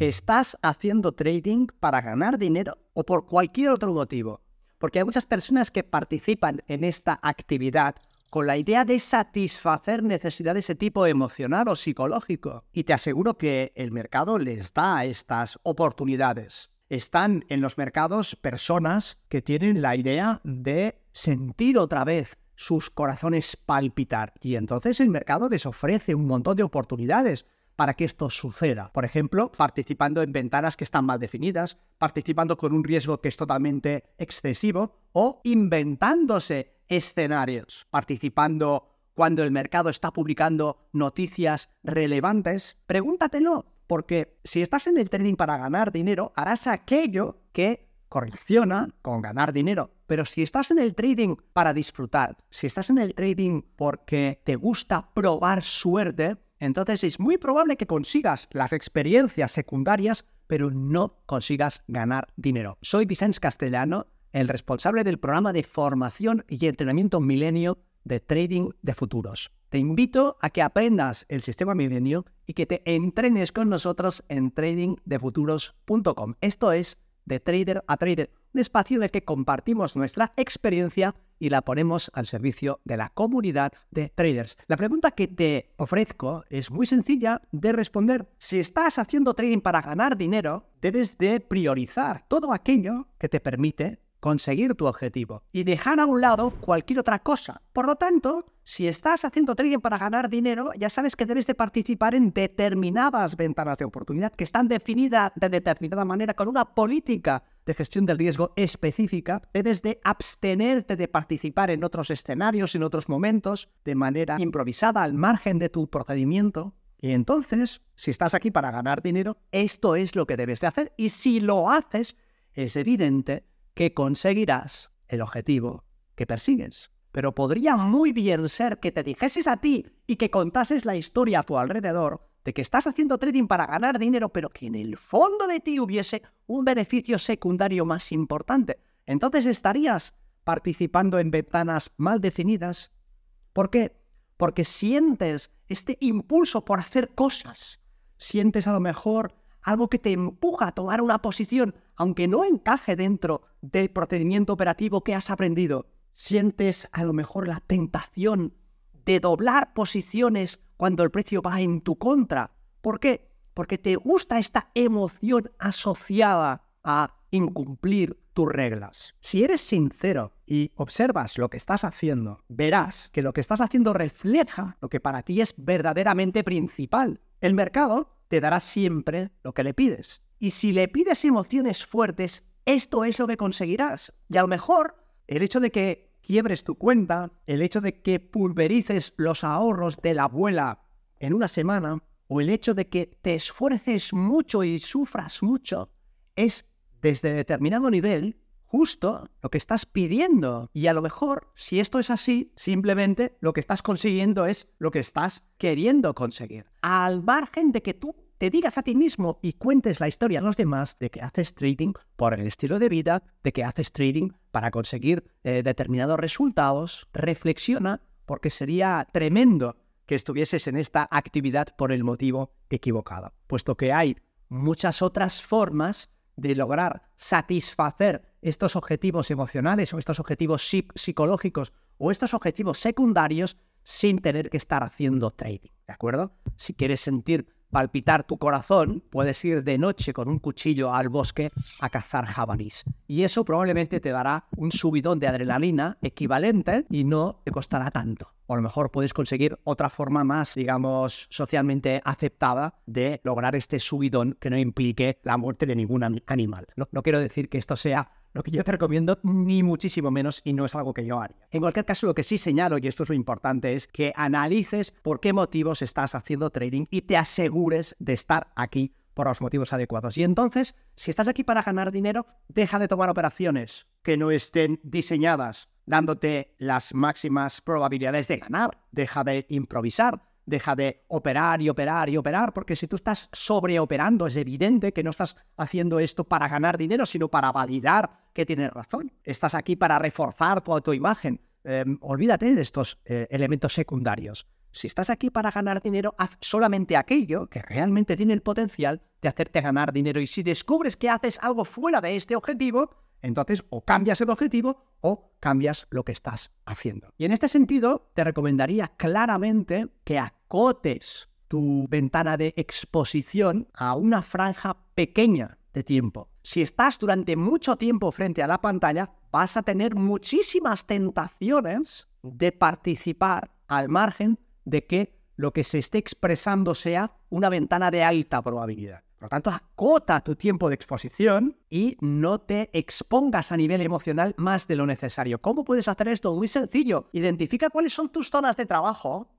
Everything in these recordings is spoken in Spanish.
¿Estás haciendo trading para ganar dinero o por cualquier otro motivo? Porque hay muchas personas que participan en esta actividad con la idea de satisfacer necesidades de tipo emocional o psicológico. Y te aseguro que el mercado les da estas oportunidades. Están en los mercados personas que tienen la idea de sentir otra vez sus corazones palpitar. Y entonces el mercado les ofrece un montón de oportunidades para que esto suceda. Por ejemplo, participando en ventanas que están mal definidas, participando con un riesgo que es totalmente excesivo o inventándose escenarios, participando cuando el mercado está publicando noticias relevantes. Pregúntatelo, porque si estás en el trading para ganar dinero, harás aquello que correcciona con ganar dinero. Pero si estás en el trading para disfrutar, si estás en el trading porque te gusta probar suerte, entonces es muy probable que consigas las experiencias secundarias, pero no consigas ganar dinero. Soy Vicente Castellano, el responsable del programa de formación y entrenamiento milenio de trading de futuros. Te invito a que aprendas el sistema milenio y que te entrenes con nosotros en tradingdefuturos.com. Esto es de trader a trader un espacio en el que compartimos nuestra experiencia y la ponemos al servicio de la comunidad de traders. La pregunta que te ofrezco es muy sencilla de responder. Si estás haciendo trading para ganar dinero, debes de priorizar todo aquello que te permite conseguir tu objetivo y dejar a un lado cualquier otra cosa. Por lo tanto, si estás haciendo trading para ganar dinero, ya sabes que debes de participar en determinadas ventanas de oportunidad que están definidas de determinada manera con una política de gestión del riesgo específica, debes de abstenerte de participar en otros escenarios, en otros momentos, de manera improvisada, al margen de tu procedimiento. Y entonces, si estás aquí para ganar dinero, esto es lo que debes de hacer. Y si lo haces, es evidente que conseguirás el objetivo que persigues. Pero podría muy bien ser que te dijeses a ti y que contases la historia a tu alrededor de que estás haciendo trading para ganar dinero, pero que en el fondo de ti hubiese un beneficio secundario más importante. Entonces estarías participando en ventanas mal definidas. ¿Por qué? Porque sientes este impulso por hacer cosas. Sientes a lo mejor algo que te empuja a tomar una posición aunque no encaje dentro del procedimiento operativo que has aprendido, sientes a lo mejor la tentación de doblar posiciones cuando el precio va en tu contra. ¿Por qué? Porque te gusta esta emoción asociada a incumplir tus reglas. Si eres sincero y observas lo que estás haciendo, verás que lo que estás haciendo refleja lo que para ti es verdaderamente principal. El mercado te dará siempre lo que le pides. Y si le pides emociones fuertes, esto es lo que conseguirás. Y a lo mejor el hecho de que quiebres tu cuenta, el hecho de que pulverices los ahorros de la abuela en una semana, o el hecho de que te esfuerces mucho y sufras mucho, es desde determinado nivel justo lo que estás pidiendo. Y a lo mejor, si esto es así, simplemente lo que estás consiguiendo es lo que estás queriendo conseguir. Al margen de que tú te digas a ti mismo y cuentes la historia a los demás de que haces trading por el estilo de vida, de que haces trading para conseguir eh, determinados resultados, reflexiona porque sería tremendo que estuvieses en esta actividad por el motivo equivocado, puesto que hay muchas otras formas de lograr satisfacer estos objetivos emocionales o estos objetivos psicológicos o estos objetivos secundarios sin tener que estar haciendo trading, ¿de acuerdo? Si quieres sentir palpitar tu corazón, puedes ir de noche con un cuchillo al bosque a cazar jabalís. Y eso probablemente te dará un subidón de adrenalina equivalente y no te costará tanto. O a lo mejor puedes conseguir otra forma más, digamos, socialmente aceptada de lograr este subidón que no implique la muerte de ningún animal. No, no quiero decir que esto sea lo que yo te recomiendo ni muchísimo menos y no es algo que yo haría. En cualquier caso, lo que sí señalo, y esto es lo importante, es que analices por qué motivos estás haciendo trading y te asegures de estar aquí por los motivos adecuados. Y entonces, si estás aquí para ganar dinero, deja de tomar operaciones que no estén diseñadas dándote las máximas probabilidades de ganar. Deja de improvisar deja de operar y operar y operar, porque si tú estás sobreoperando, es evidente que no estás haciendo esto para ganar dinero, sino para validar que tienes razón. Estás aquí para reforzar tu autoimagen. Em, olvídate de estos eh, elementos secundarios. Si estás aquí para ganar dinero, haz solamente aquello que realmente tiene el potencial de hacerte ganar dinero. Y si descubres que haces algo fuera de este objetivo, entonces, o cambias el objetivo o cambias lo que estás haciendo. Y en este sentido, te recomendaría claramente que acotes tu ventana de exposición a una franja pequeña de tiempo. Si estás durante mucho tiempo frente a la pantalla, vas a tener muchísimas tentaciones de participar al margen de que lo que se esté expresando sea una ventana de alta probabilidad. Por lo tanto, acota tu tiempo de exposición y no te expongas a nivel emocional más de lo necesario. ¿Cómo puedes hacer esto? Muy sencillo. Identifica cuáles son tus zonas de trabajo,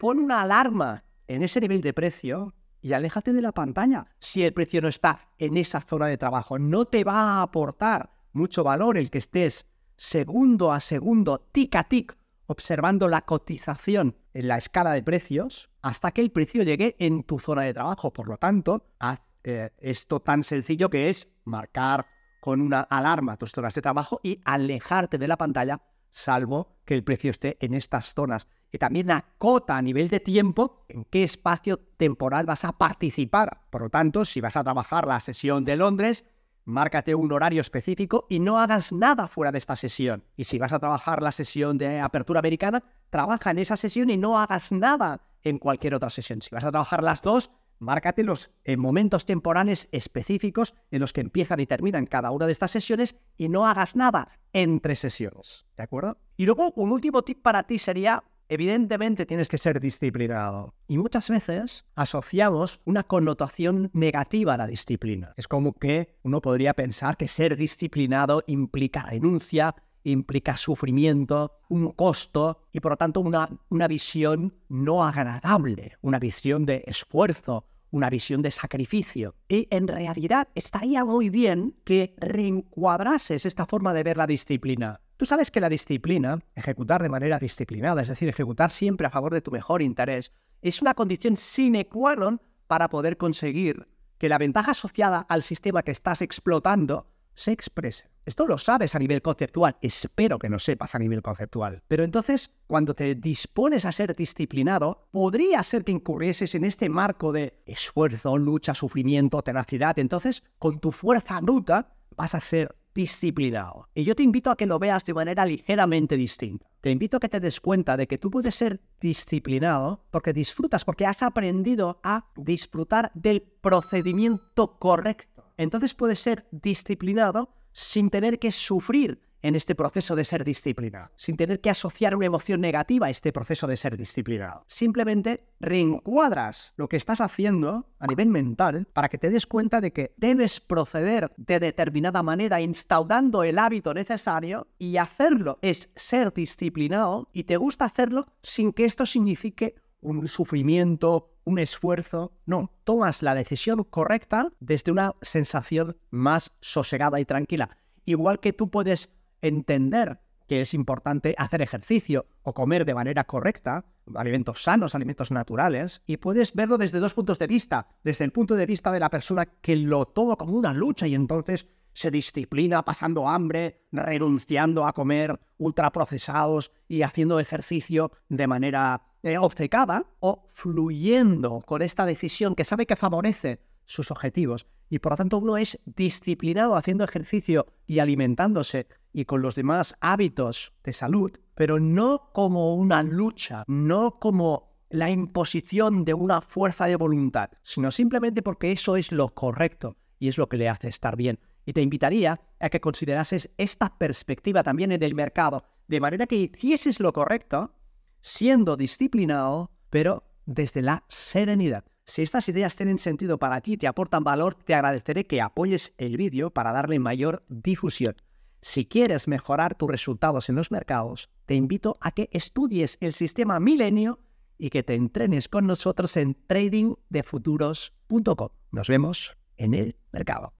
pon una alarma en ese nivel de precio y aléjate de la pantalla. Si el precio no está en esa zona de trabajo, no te va a aportar mucho valor el que estés segundo a segundo, tic a tic, observando la cotización en la escala de precios hasta que el precio llegue en tu zona de trabajo. Por lo tanto, haz eh, esto tan sencillo que es marcar con una alarma tus zonas de trabajo y alejarte de la pantalla, salvo que el precio esté en estas zonas. Y también acota a nivel de tiempo en qué espacio temporal vas a participar. Por lo tanto, si vas a trabajar la sesión de Londres, márcate un horario específico y no hagas nada fuera de esta sesión. Y si vas a trabajar la sesión de apertura americana, trabaja en esa sesión y no hagas nada en cualquier otra sesión. Si vas a trabajar las dos, márcate los momentos temporales específicos en los que empiezan y terminan cada una de estas sesiones y no hagas nada entre sesiones, ¿de acuerdo? Y luego un último tip para ti sería, evidentemente tienes que ser disciplinado. Y muchas veces asociamos una connotación negativa a la disciplina. Es como que uno podría pensar que ser disciplinado implica renuncia, implica sufrimiento, un costo y por lo tanto una, una visión no agradable, una visión de esfuerzo, una visión de sacrificio. Y en realidad estaría muy bien que reencuadrases esta forma de ver la disciplina. Tú sabes que la disciplina, ejecutar de manera disciplinada, es decir, ejecutar siempre a favor de tu mejor interés, es una condición sine qua non para poder conseguir que la ventaja asociada al sistema que estás explotando se expresa. Esto lo sabes a nivel conceptual, espero que no sepas a nivel conceptual. Pero entonces, cuando te dispones a ser disciplinado, podría ser que incurrieses en este marco de esfuerzo, lucha, sufrimiento, tenacidad. Entonces, con tu fuerza bruta, vas a ser disciplinado. Y yo te invito a que lo veas de manera ligeramente distinta. Te invito a que te des cuenta de que tú puedes ser disciplinado porque disfrutas, porque has aprendido a disfrutar del procedimiento correcto entonces puedes ser disciplinado sin tener que sufrir en este proceso de ser disciplinado, sin tener que asociar una emoción negativa a este proceso de ser disciplinado. Simplemente reencuadras lo que estás haciendo a nivel mental para que te des cuenta de que debes proceder de determinada manera, instaurando el hábito necesario, y hacerlo es ser disciplinado, y te gusta hacerlo sin que esto signifique un sufrimiento, un esfuerzo, no, tomas la decisión correcta desde una sensación más sosegada y tranquila. Igual que tú puedes entender que es importante hacer ejercicio o comer de manera correcta, alimentos sanos, alimentos naturales, y puedes verlo desde dos puntos de vista, desde el punto de vista de la persona que lo toma como una lucha y entonces se disciplina pasando hambre, renunciando a comer ultraprocesados y haciendo ejercicio de manera eh, obcecada o fluyendo con esta decisión que sabe que favorece sus objetivos. Y por lo tanto uno es disciplinado haciendo ejercicio y alimentándose y con los demás hábitos de salud, pero no como una lucha, no como la imposición de una fuerza de voluntad, sino simplemente porque eso es lo correcto y es lo que le hace estar bien. Y te invitaría a que considerases esta perspectiva también en el mercado, de manera que hicieses lo correcto, siendo disciplinado, pero desde la serenidad. Si estas ideas tienen sentido para ti, te aportan valor, te agradeceré que apoyes el vídeo para darle mayor difusión. Si quieres mejorar tus resultados en los mercados, te invito a que estudies el sistema Milenio y que te entrenes con nosotros en tradingdefuturos.com. Nos vemos en el mercado.